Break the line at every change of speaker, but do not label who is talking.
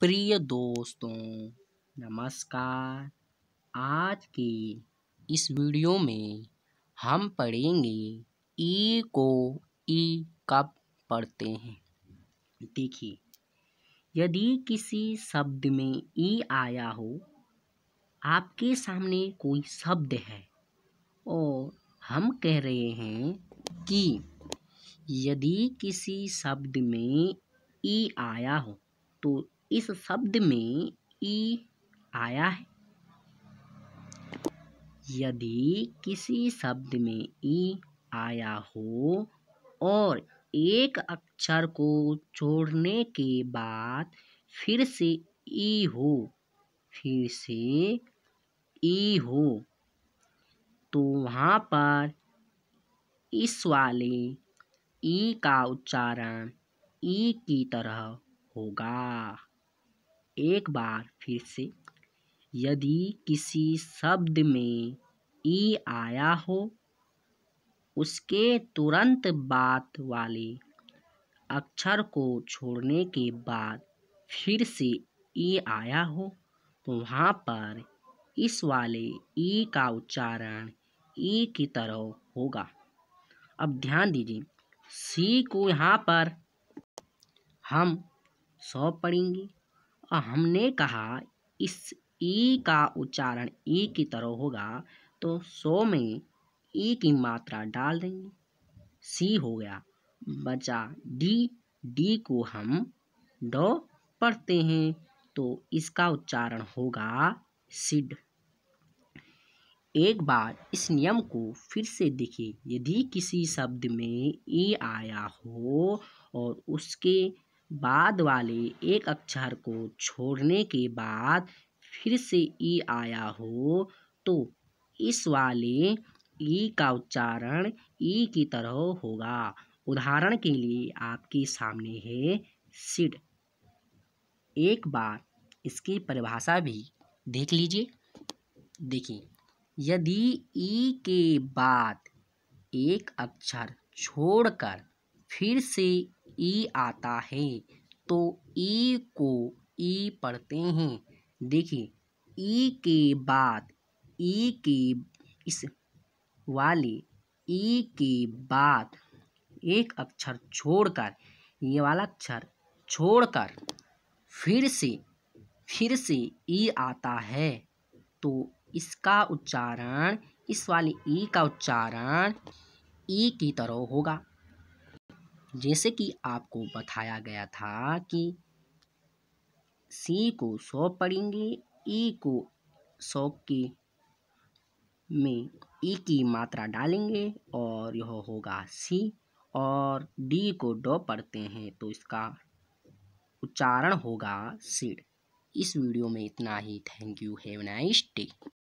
प्रिय दोस्तों नमस्कार आज के इस वीडियो में हम पढ़ेंगे ई को ई कब पढ़ते हैं देखिए यदि किसी शब्द में ई आया हो आपके सामने कोई शब्द है और हम कह रहे हैं कि यदि किसी शब्द में ई आया हो तो इस शब्द में ई आया है यदि किसी शब्द में ई आया हो और एक अक्षर को छोड़ने के बाद फिर से ई हो फिर से ई हो तो वहाँ पर इस वाले ई का उच्चारण ई की तरह होगा एक बार फिर से यदि किसी शब्द में ई आया हो उसके तुरंत बाद वाले अक्षर को छोड़ने के बाद फिर से ई आया हो तो वहाँ पर इस वाले ई का उच्चारण ई की तरह होगा अब ध्यान दीजिए सी को यहाँ पर हम सौ पढ़ेंगे हमने कहा इस ई e का उच्चारण ई e की तरह होगा तो सौ में ई e की मात्रा डाल देंगे सी हो गया बचा डी डी को हम डो पढ़ते हैं तो इसका उच्चारण होगा सिड एक बार इस नियम को फिर से देखिए यदि किसी शब्द में ई आया हो और उसके बाद वाले एक अक्षर को छोड़ने के बाद फिर से ई आया हो तो इस वाले ई का उच्चारण ई की तरह होगा उदाहरण के लिए आपके सामने है सिड एक बार इसकी परिभाषा भी देख लीजिए देखिए यदि ई के बाद एक अक्षर छोड़कर फिर से ई आता है तो ई को ई पढ़ते हैं देखिए ई के बाद ई के इस वाले ई के बाद एक अक्षर छोड़कर ये वाला अक्षर छोड़कर फिर से फिर से ई आता है तो इसका उच्चारण इस वाले ई का उच्चारण ई की तरह होगा जैसे कि आपको बताया गया था कि सी को सौ पढ़ेंगे ई को सौ के में ई की मात्रा डालेंगे और यह होगा सी और डी को डो पढ़ते हैं तो इसका उच्चारण होगा सीड इस वीडियो में इतना ही thank you have nice day